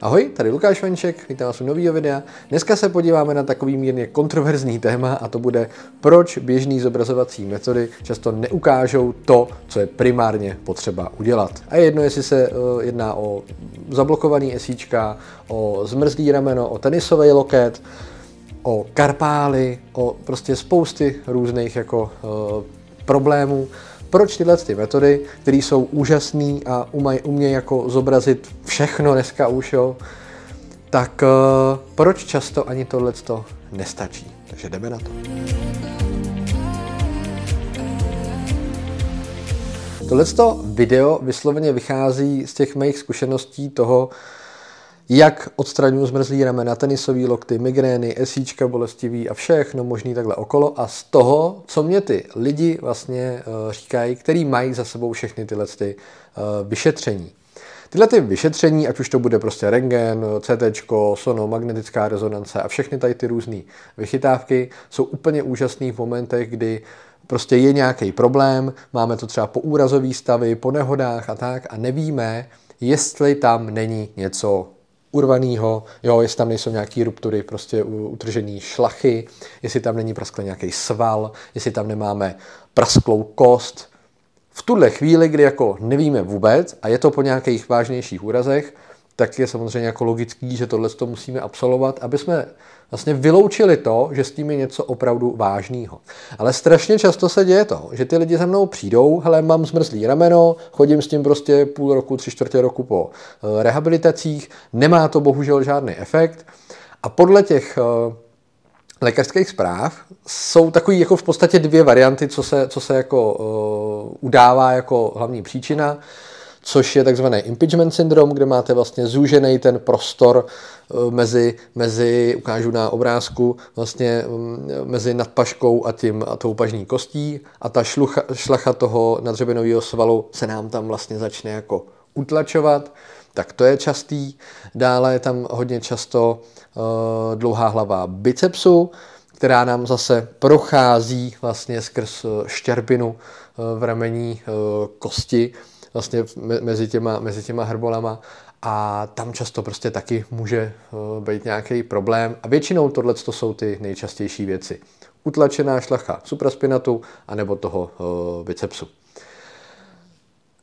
Ahoj, tady Lukáš Venček, vítám vás u nového videa. Dneska se podíváme na takový mírně kontroverzní téma a to bude, proč běžné zobrazovací metody často neukážou to, co je primárně potřeba udělat. A jedno, jestli se eh, jedná o zablokovaný esíčka, o zmrzlý rameno, o tenisový loket, o karpály, o prostě spousty různých jako eh, problémů, proč tyhle ty metody, které jsou úžasné a umaj, umějí jako zobrazit všechno dneska už, jo, tak uh, proč často ani tohle nestačí? Takže jdeme na to. Tohle video vysloveně vychází z těch mých zkušeností toho, jak odstraňuji zmrzlý ramena, tenisový lokty, migrény, esíčka bolestivý a všechno možný takhle okolo a z toho, co mě ty lidi vlastně eh, říkají, který mají za sebou všechny tyhle ty eh, vyšetření. Tyhle ty vyšetření, ať už to bude prostě rengen, CT, sono, magnetická rezonance a všechny tady ty různé vychytávky, jsou úplně úžasný v momentech, kdy prostě je nějaký problém, máme to třeba po úrazový stavy, po nehodách a tak a nevíme, jestli tam není něco urvanýho, jo, jestli tam nejsou nějaké ruptury, prostě utržený šlachy, jestli tam není prasklý nějaký sval, jestli tam nemáme prasklou kost. V tuhle chvíli, kdy jako nevíme vůbec a je to po nějakých vážnějších úrazech, tak je samozřejmě jako logický, že tohle to musíme absolvovat, aby jsme vlastně vyloučili to, že s tím je něco opravdu vážného. Ale strašně často se děje to, že ty lidi za mnou přijdou, hele, mám zmrzlý rameno, chodím s tím prostě půl roku, tři čtvrtě roku po eh, rehabilitacích, nemá to bohužel žádný efekt. A podle těch eh, lékařských zpráv jsou takový jako v podstatě dvě varianty, co se, co se jako eh, udává jako hlavní příčina což je takzvaný impeachment syndrom, kde máte vlastně zúžený ten prostor eh, mezi, mezi, ukážu na obrázku, vlastně mm, mezi nadpaškou a, tím, a tou pažní kostí a ta šlucha, šlacha toho nadřebenového svalu se nám tam vlastně začne jako utlačovat, tak to je častý. Dále je tam hodně často e, dlouhá hlava bicepsu, která nám zase prochází vlastně skrz eh, štěrbinu v ramení kosti vlastně mezi těma, mezi těma hrbolama a tam často prostě taky může eh, být nějaký problém a většinou tohle jsou ty nejčastější věci. Utlačená šlacha supraspinatu anebo toho eh, bicepsu.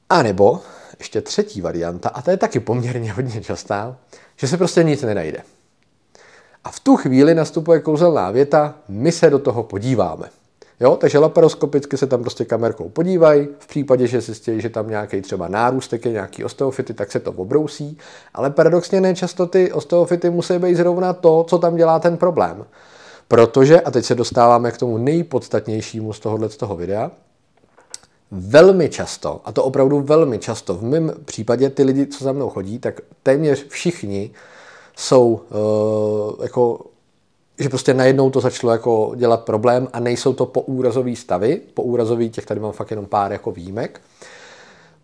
A nebo ještě třetí varianta, a to je taky poměrně hodně častá, že se prostě nic nenajde. A v tu chvíli nastupuje kouzelná věta, my se do toho podíváme. Jo? Takže laparoskopicky se tam prostě kamerkou podívají, v případě, že zjistí, že tam nějaký třeba nárůstek je nějaký osteofity, tak se to obrousí, ale paradoxně nečasto ty osteofity musí být zrovna to, co tam dělá ten problém. Protože, a teď se dostáváme k tomu nejpodstatnějšímu z tohohle z toho videa, velmi často, a to opravdu velmi často, v mém případě ty lidi, co za mnou chodí, tak téměř všichni jsou uh, jako že prostě najednou to začalo jako dělat problém a nejsou to poúrazové stavy. Poúrazový, těch tady mám fakt jenom pár jako výjimek.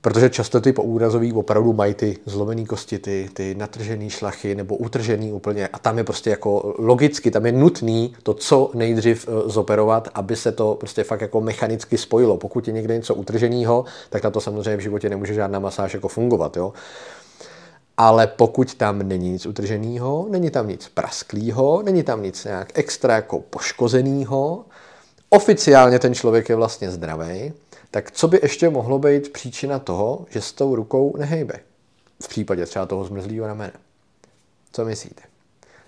Protože často ty poúrazový opravdu mají ty zlomené kosti, ty, ty natržené šlachy nebo utržený úplně. A tam je prostě jako logicky, tam je nutný to co nejdřív eh, zoperovat, aby se to prostě fakt jako mechanicky spojilo. Pokud je někde něco utrženého, tak na to samozřejmě v životě nemůže žádná masáž jako fungovat. Jo? ale pokud tam není nic utrženého, není tam nic prasklého, není tam nic nějak extra jako poškozeného, oficiálně ten člověk je vlastně zdravý, tak co by ještě mohlo být příčina toho, že s tou rukou nehejbe? V případě třeba toho zmrzlého ramene. Co myslíte?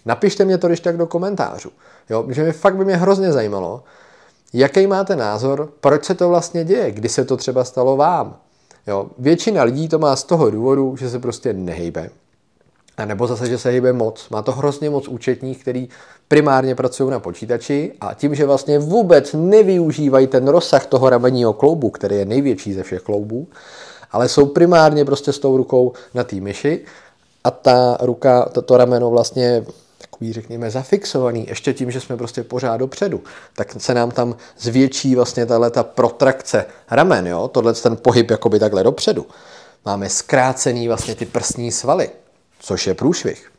Napište mě to když tak do komentářů. Jo, že mi fakt by mě hrozně zajímalo, jaký máte názor, proč se to vlastně děje, kdy se to třeba stalo vám, Jo. Většina lidí to má z toho důvodu, že se prostě nehejbe. A nebo zase, že se hýbe moc. Má to hrozně moc účetních, který primárně pracují na počítači a tím, že vlastně vůbec nevyužívají ten rozsah toho ramenního kloubu, který je největší ze všech kloubů, ale jsou primárně prostě s tou rukou na té myši a ta ruka, to, to rameno vlastně takový, řekněme, zafixovaný, ještě tím, že jsme prostě pořád dopředu, tak se nám tam zvětší vlastně tahle ta protrakce ramen, jo? tohle ten pohyb jakoby takhle dopředu. Máme zkrácený vlastně ty prsní svaly, což je průšvih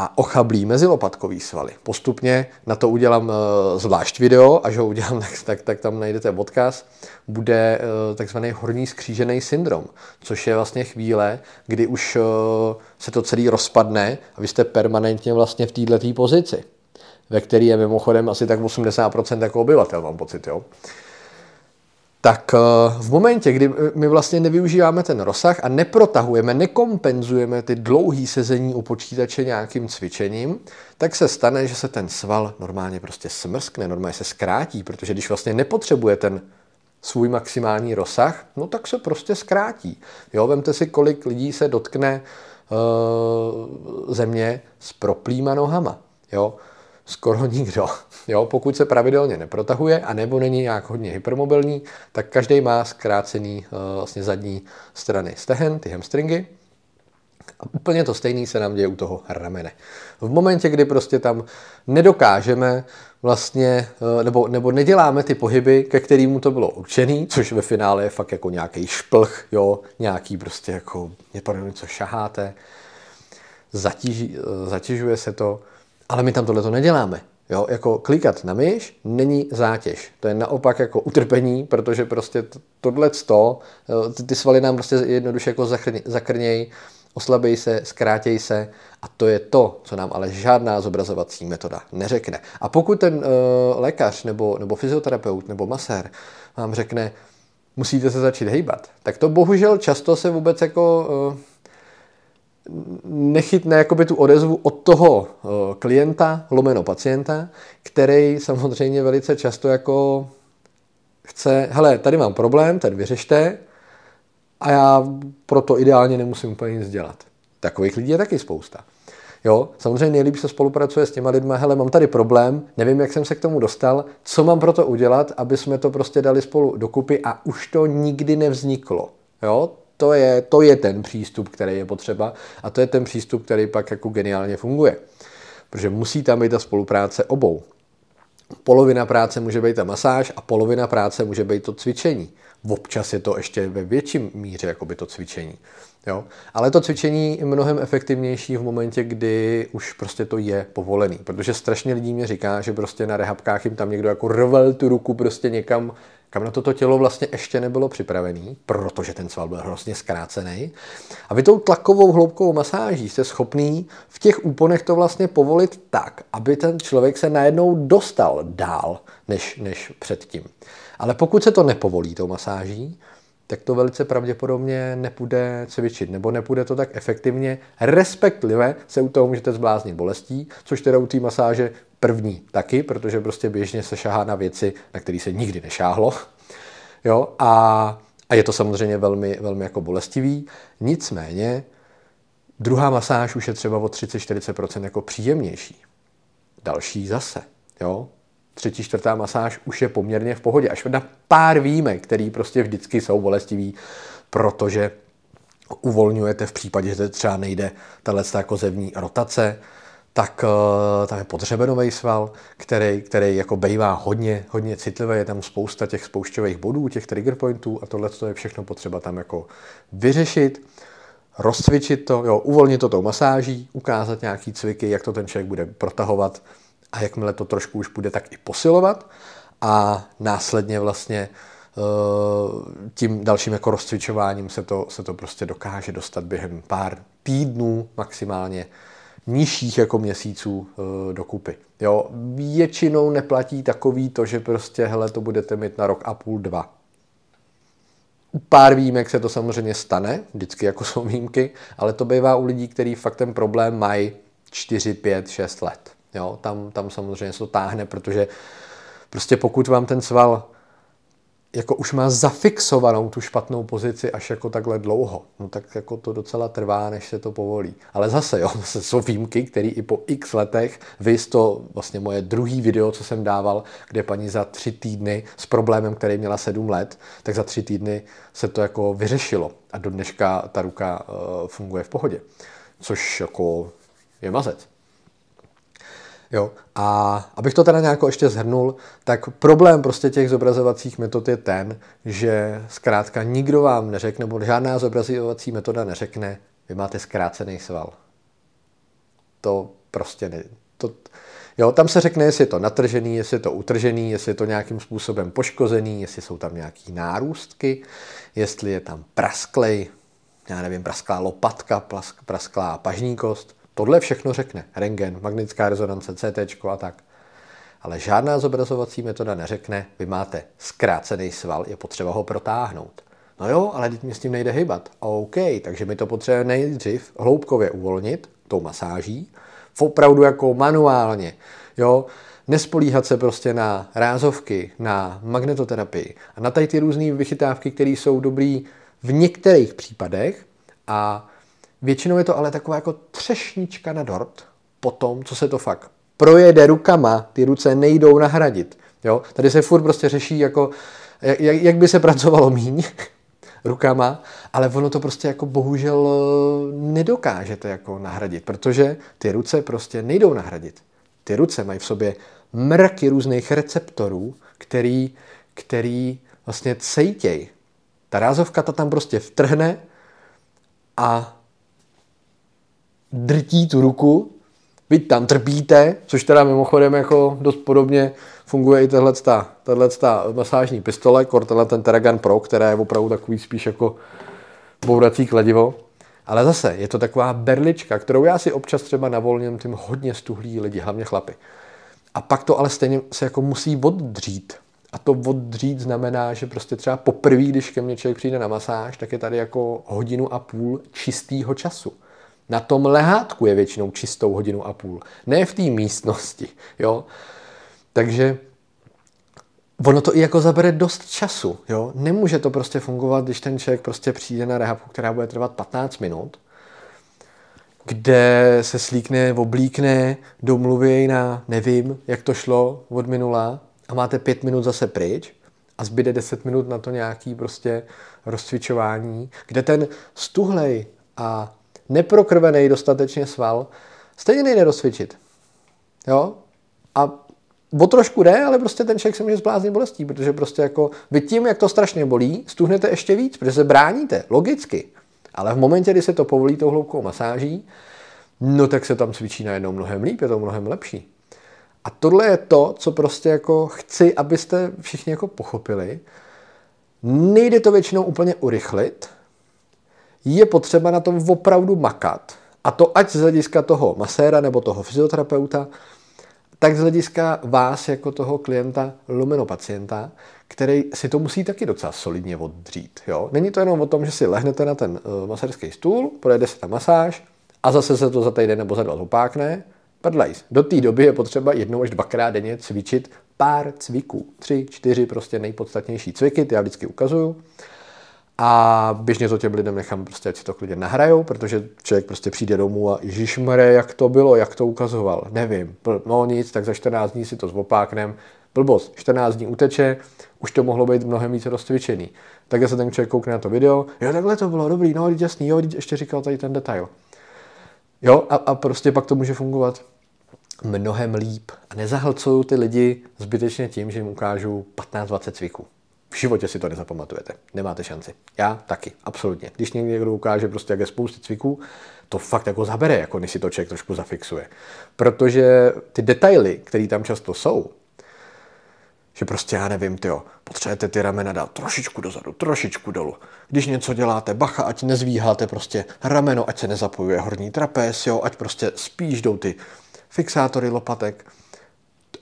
a ochablí mezilopatkový svaly. Postupně na to udělám eh, zvlášť video, až ho udělám, tak, tak, tak tam najdete odkaz, bude eh, takzvaný horní skřížený syndrom, což je vlastně chvíle, kdy už eh, se to celý rozpadne a vy jste permanentně vlastně v této pozici, ve které je mimochodem asi tak 80% jako obyvatel, mám pocit, jo tak eh, v momentě, kdy my vlastně nevyužíváme ten rozsah a neprotahujeme, nekompenzujeme ty dlouhé sezení u počítače nějakým cvičením, tak se stane, že se ten sval normálně prostě smrskne, normálně se zkrátí, protože když vlastně nepotřebuje ten svůj maximální rozsah, no tak se prostě zkrátí. Jo, vemte si, kolik lidí se dotkne e, země s proplýma nohama. Jo, skoro nikdo. Jo, pokud se pravidelně neprotahuje a nebo není nějak hodně hypermobilní, tak každý má zkrácený eh, vlastně zadní strany stehen, ty hamstringy. A úplně to stejné se nám děje u toho ramene. V momentě, kdy prostě tam nedokážeme vlastně, eh, nebo, nebo neděláme ty pohyby, ke kterým to bylo určený, což ve finále je fakt jako nějaký šplch, jo, nějaký prostě jako, mě co šaháte, zatíži, eh, zatěžuje se to, ale my tam tohle to neděláme. Jo, jako klikat na myš není zátěž. To je naopak jako utrpení, protože prostě tohle to, ty, ty svaly nám prostě jednoduše jako zakrněj, oslabej se, zkrátěj se a to je to, co nám ale žádná zobrazovací metoda neřekne. A pokud ten uh, lékař nebo, nebo fyzioterapeut nebo masér vám řekne, musíte se začít hejbat, tak to bohužel často se vůbec jako uh, nechytne jakoby tu odezvu od toho eh, klienta, lomeno pacienta, který samozřejmě velice často jako chce, hele, tady mám problém, ten vyřešte a já proto ideálně nemusím úplně nic dělat. Takových lidí je taky spousta. Jo, samozřejmě nejlíp se spolupracuje s těma lidma, hele, mám tady problém, nevím, jak jsem se k tomu dostal, co mám pro to udělat, aby jsme to prostě dali spolu dokupy a už to nikdy nevzniklo. Jo, to je, to je ten přístup, který je potřeba a to je ten přístup, který pak jako geniálně funguje. Protože musí tam být ta spolupráce obou. Polovina práce může být ta masáž a polovina práce může být to cvičení. Občas je to ještě ve větším míře jakoby to cvičení. Jo? Ale to cvičení je mnohem efektivnější v momentě, kdy už prostě to je povolený. Protože strašně lidí mě říká, že prostě na rehabkách jim tam někdo jako rval tu ruku prostě někam, kam na toto tělo vlastně ještě nebylo připravený, protože ten sval byl hrozně zkrácený. A vy tou tlakovou hloubkovou masáží jste schopný v těch úponech to vlastně povolit tak, aby ten člověk se najednou dostal dál než, než předtím. Ale pokud se to nepovolí tou masáží, tak to velice pravděpodobně nepůjde cvičit, nebo nepůjde to tak efektivně, respektive se u toho můžete zbláznit bolestí, což teda u té masáže první taky, protože prostě běžně se šahá na věci, na které se nikdy nešáhlo. Jo? A, a je to samozřejmě velmi, velmi jako bolestivý. Nicméně, druhá masáž už je třeba o 30-40% jako příjemnější. Další zase. Jo? třetí, čtvrtá masáž už je poměrně v pohodě. Až na pár výjimek, který prostě vždycky jsou bolestivý, protože uvolňujete v případě, že třeba nejde tahle kozevní rotace, tak eh, tam je podřebenový sval, který, který jako bejvá hodně, hodně citlivý, je tam spousta těch spoušťových bodů, těch trigger pointů a tohle je všechno potřeba tam jako vyřešit, rozcvičit to, jo, uvolnit to tou masáží, ukázat nějaký cviky, jak to ten člověk bude protahovat, a jakmile to trošku už bude, tak i posilovat a následně vlastně eh, tím dalším jako rozcvičováním se to, se to prostě dokáže dostat během pár týdnů maximálně nižších jako měsíců eh, dokupy. Jo, většinou neplatí takový to, že prostě hele, to budete mít na rok a půl, dva. U pár výjimek se to samozřejmě stane, vždycky jako jsou výjimky, ale to bývá u lidí, kteří fakt ten problém mají 4, 5, 6 let. Jo, tam, tam samozřejmě se to táhne, protože prostě pokud vám ten sval jako už má zafixovanou tu špatnou pozici až jako takhle dlouho, no tak jako to docela trvá, než se to povolí. Ale zase, jo, zase jsou výjimky, které i po x letech, vy to vlastně moje druhý video, co jsem dával, kde paní za tři týdny s problémem, který měla sedm let, tak za tři týdny se to jako vyřešilo a do dneška ta ruka uh, funguje v pohodě, což jako je mazec. Jo. A abych to teda nějak ještě zhrnul, tak problém prostě těch zobrazovacích metod je ten, že zkrátka nikdo vám neřekne, nebo žádná zobrazovací metoda neřekne, vy máte zkrácený sval. To prostě ne, to, jo, tam se řekne, jestli je to natržený, jestli je to utržený, jestli je to nějakým způsobem poškozený, jestli jsou tam nějaký nárůstky, jestli je tam prasklej, já nevím, prasklá lopatka, prasklá pažní kost. Tohle všechno řekne rengen, magnetická rezonance, CT a tak. Ale žádná zobrazovací metoda neřekne, vy máte zkrácený sval, je potřeba ho protáhnout. No jo, ale teď mi s tím nejde hýbat. OK, takže my to potřebuje nejdřív hloubkově uvolnit, tou masáží, opravdu jako manuálně. Jo, nespolíhat se prostě na rázovky, na magnetoterapii a na tady ty různé vychytávky, které jsou dobrý v některých případech a Většinou je to ale taková jako třešnička na dort po tom, co se to fakt projede rukama, ty ruce nejdou nahradit. Jo? Tady se furt prostě řeší, jako, jak, jak by se pracovalo míň rukama, ale ono to prostě jako bohužel eh, nedokážete jako nahradit, protože ty ruce prostě nejdou nahradit. Ty ruce mají v sobě mrky různých receptorů, který, který vlastně cejtěj. Ta rázovka ta tam prostě vtrhne a drtí tu ruku, vy tam trpíte, což teda mimochodem jako dost podobně funguje i tahle masážní pistole, kor ten Terragun Pro, která je opravdu takový spíš jako bourací kladivo. Ale zase je to taková berlička, kterou já si občas třeba navolním tím hodně stuhlí lidi, hlavně chlapy. A pak to ale stejně se jako musí oddřít. A to oddřít znamená, že prostě třeba poprvé, když ke mně člověk přijde na masáž, tak je tady jako hodinu a půl čistého času na tom lehátku je většinou čistou hodinu a půl, ne v té místnosti. Jo? Takže ono to i jako zabere dost času. Jo? Nemůže to prostě fungovat, když ten člověk prostě přijde na rehabku, která bude trvat 15 minut, kde se slíkne, oblíkne, domluví na nevím, jak to šlo od minula a máte pět minut zase pryč a zbyde deset minut na to nějaký prostě rozcvičování, kde ten stuhlej a neprokrvený dostatečně sval, stejně nejde rozcvičit. Jo? A o trošku jde, ale prostě ten člověk se může zbláznit bolestí, protože prostě jako vy tím, jak to strašně bolí, stuhnete ještě víc, protože se bráníte, logicky. Ale v momentě, kdy se to povolí tou hloubkou masáží, no tak se tam cvičí najednou mnohem líp, je to mnohem lepší. A tohle je to, co prostě jako chci, abyste všichni jako pochopili. Nejde to většinou úplně urychlit, je potřeba na tom opravdu makat. A to ať z hlediska toho maséra nebo toho fyzioterapeuta, tak z hlediska vás jako toho klienta, lumeno pacienta, který si to musí taky docela solidně oddřít. Jo? Není to jenom o tom, že si lehnete na ten eh, maserský stůl, projede se tam masáž a zase se to za týden nebo za dva zopákne. Prdlejs. Do té doby je potřeba jednou až dvakrát denně cvičit pár cviků. Tři, čtyři prostě nejpodstatnější cviky, ty já vždycky ukazuju. A běžně to těm lidem nechám prostě, ať si to klidně nahrajou, protože člověk prostě přijde domů a mre, jak to bylo, jak to ukazoval, nevím, no nic, tak za 14 dní si to zopáknem, blbost, 14 dní uteče, už to mohlo být mnohem více rozcvičený. Takže se ten člověk koukne na to video, jo, takhle to bylo, dobrý, no, jasný, jo, ještě říkal tady ten detail. Jo, a, a prostě pak to může fungovat mnohem líp. A nezahlcuju ty lidi zbytečně tím, že jim ukážu 15-20 cviků v životě si to nezapamatujete. Nemáte šanci. Já taky, absolutně. Když někdo ukáže prostě, jak je spousty cviků, to fakt jako zabere, jako než si to člověk trošku zafixuje. Protože ty detaily, které tam často jsou, že prostě já nevím, ty potřebujete ty ramena dát trošičku dozadu, trošičku dolů. Když něco děláte, bacha, ať nezvíháte prostě rameno, ať se nezapojuje horní trapez, jo, ať prostě spíš jdou ty fixátory lopatek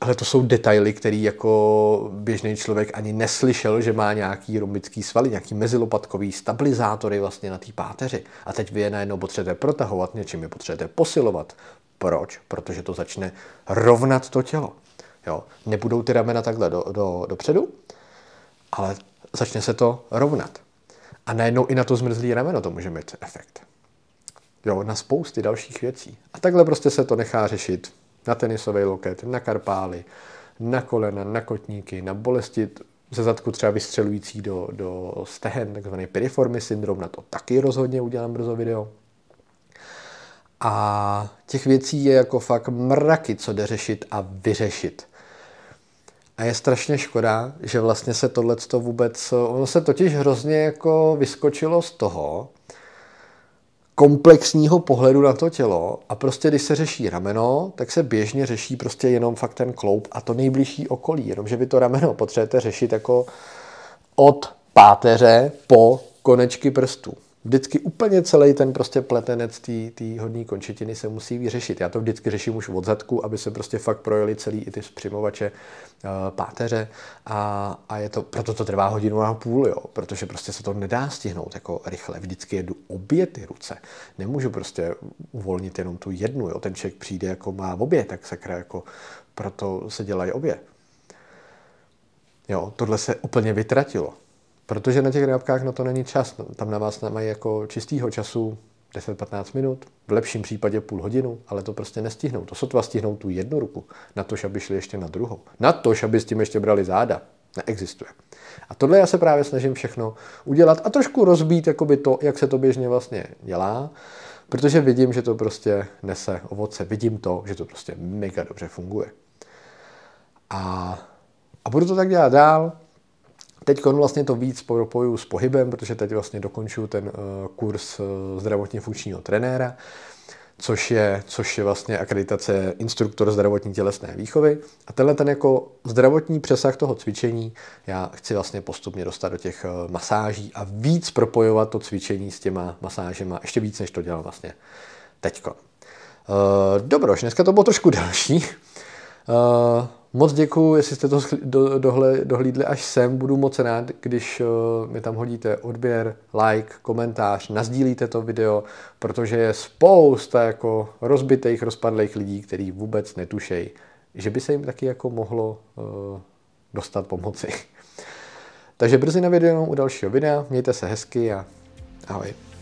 ale to jsou detaily, který jako běžný člověk ani neslyšel, že má nějaký rumbický svaly, nějaký mezilopatkový stabilizátory vlastně na té páteři. A teď vy je najednou potřebujete protahovat, něčím je potřebujete posilovat. Proč? Protože to začne rovnat to tělo. Jo? Nebudou ty ramena takhle do, do, dopředu, ale začne se to rovnat. A najednou i na to zmrzlý rameno to může mít efekt. Jo, na spousty dalších věcí. A takhle prostě se to nechá řešit na tenisový loket, na karpály, na kolena, na kotníky, na bolesti ze zadku třeba vystřelující do, do stehen, takzvaný piriformy syndrom, na to taky rozhodně udělám brzo video. A těch věcí je jako fakt mraky, co jde řešit a vyřešit. A je strašně škoda, že vlastně se tohle vůbec, ono se totiž hrozně jako vyskočilo z toho, komplexního pohledu na to tělo a prostě když se řeší rameno, tak se běžně řeší prostě jenom fakt ten kloup a to nejbližší okolí, jenomže vy to rameno potřebujete řešit jako od páteře po konečky prstů vždycky úplně celý ten prostě pletenec té hodní končetiny se musí vyřešit. Já to vždycky řeším už od zadku, aby se prostě fakt projeli celý i ty zpřimovače eh, páteře a, a je to, proto to trvá hodinu a půl, jo, protože prostě se to nedá stihnout jako rychle. Vždycky jedu obě ty ruce. Nemůžu prostě uvolnit jenom tu jednu, jo. Ten člověk přijde jako má obě, tak sakra jako proto se dělají obě. Jo, tohle se úplně vytratilo. Protože na těch reapkách na to není čas. No, tam na vás nemají jako čistýho času 10-15 minut, v lepším případě půl hodinu, ale to prostě nestihnou. To sotva stihnou tu jednu ruku, na to, aby šli ještě na druhou. Na to, aby s tím ještě brali záda. Neexistuje. A tohle já se právě snažím všechno udělat a trošku rozbít jakoby to, jak se to běžně vlastně dělá, protože vidím, že to prostě nese ovoce, vidím to, že to prostě mega dobře funguje. A, a budu to tak dělat dál, Teď vlastně to víc propoju s pohybem, protože teď vlastně dokončuju ten eh, kurz eh, zdravotně funkčního trenéra, což je, což je vlastně akreditace instruktor zdravotní tělesné výchovy. A tenhle ten jako zdravotní přesah toho cvičení já chci vlastně postupně dostat do těch eh, masáží a víc propojovat to cvičení s těma masážema, ještě víc, než to dělal vlastně teďko. Dobro, Dobroš, dneska to bylo trošku další. Moc děkuji, jestli jste to dohlídli až sem. Budu moc rád, když eh, mi tam hodíte odběr, like, komentář, nazdílíte to video, protože je spousta jako rozbitých, rozpadlých lidí, který vůbec netušejí, že by se jim taky jako mohlo eh, dostat pomoci. Takže brzy na video u dalšího videa, mějte se hezky a ahoj.